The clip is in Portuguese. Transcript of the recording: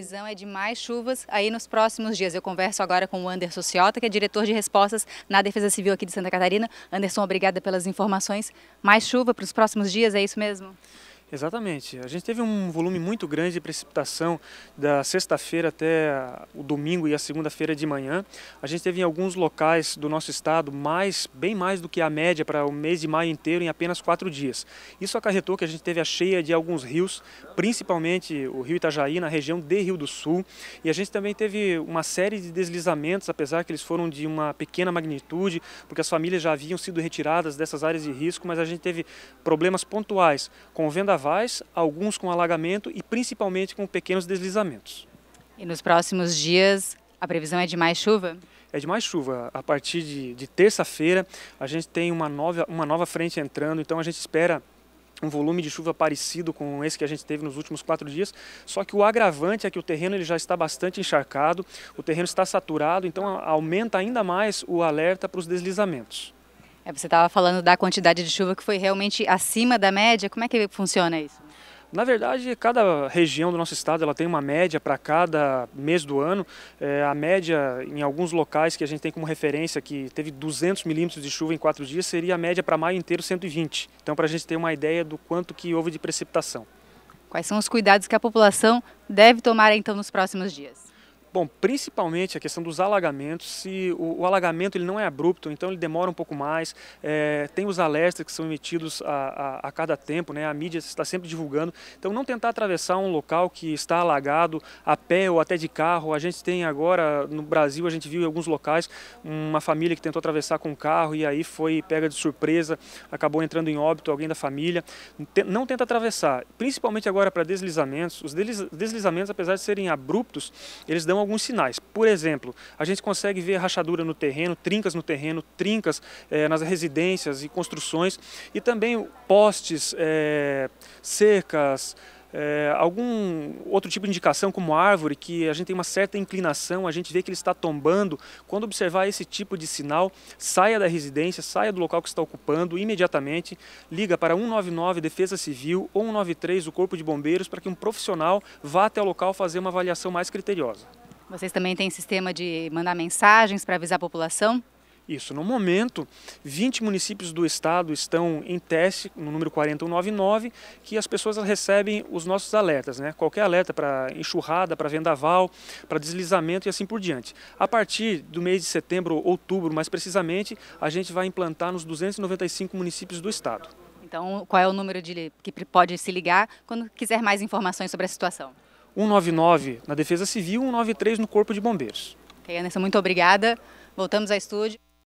previsão é de mais chuvas aí nos próximos dias. Eu converso agora com o Anderson Ciota, que é diretor de respostas na Defesa Civil aqui de Santa Catarina. Anderson, obrigada pelas informações. Mais chuva para os próximos dias, é isso mesmo? Exatamente. A gente teve um volume muito grande de precipitação da sexta-feira até o domingo e a segunda-feira de manhã. A gente teve em alguns locais do nosso estado mais, bem mais do que a média para o mês de maio inteiro em apenas quatro dias. Isso acarretou que a gente teve a cheia de alguns rios, principalmente o rio Itajaí na região de Rio do Sul. E a gente também teve uma série de deslizamentos, apesar que eles foram de uma pequena magnitude, porque as famílias já haviam sido retiradas dessas áreas de risco, mas a gente teve problemas pontuais com venda vendavais, alguns com alagamento e principalmente com pequenos deslizamentos. E nos próximos dias, a previsão é de mais chuva? é de mais chuva. A partir de, de terça-feira, a gente tem uma nova, uma nova frente entrando, então a gente espera um volume de chuva parecido com esse que a gente teve nos últimos quatro dias, só que o agravante é que o terreno ele já está bastante encharcado, o terreno está saturado, então aumenta ainda mais o alerta para os deslizamentos. É, você estava falando da quantidade de chuva que foi realmente acima da média. Como é que funciona isso? Na verdade, cada região do nosso estado ela tem uma média para cada mês do ano. É, a média em alguns locais que a gente tem como referência, que teve 200 milímetros de chuva em quatro dias, seria a média para maio inteiro 120. Então, para a gente ter uma ideia do quanto que houve de precipitação. Quais são os cuidados que a população deve tomar então nos próximos dias? Bom, principalmente a questão dos alagamentos, se o, o, alagamento ele não é abrupto, então ele demora um pouco mais, é, tem os alertas que são emitidos a, a, a, cada tempo, né? a mídia está sempre divulgando, então não tentar atravessar um local que está alagado a pé ou até de carro, a gente tem agora, no Brasil a gente viu em alguns locais, uma família que tentou atravessar com um carro e aí foi pega de surpresa, acabou entrando em óbito alguém da família, não tenta atravessar, principalmente agora para deslizamentos, os deslizamentos apesar de serem abruptos, eles dão alguns sinais. Por exemplo, a gente consegue ver rachadura no terreno, trincas no terreno, trincas eh, nas residências e construções e também postes, eh, cercas, é, algum outro tipo de indicação, como árvore, que a gente tem uma certa inclinação, a gente vê que ele está tombando. Quando observar esse tipo de sinal, saia da residência, saia do local que está ocupando imediatamente, liga para 199 Defesa Civil ou 193 o Corpo de Bombeiros para que um profissional vá até o local fazer uma avaliação mais criteriosa. Vocês também têm sistema de mandar mensagens para avisar a população? Isso. No momento, 20 municípios do estado estão em teste, no número 4199, que as pessoas recebem os nossos alertas, né? Qualquer alerta para enxurrada, para vendaval, para deslizamento e assim por diante. A partir do mês de setembro, outubro, mais precisamente, a gente vai implantar nos 295 municípios do estado. Então, qual é o número de, que pode se ligar quando quiser mais informações sobre a situação? 199 na Defesa Civil, e 193 no Corpo de Bombeiros. Ok, Anderson, muito obrigada. Voltamos ao estúdio.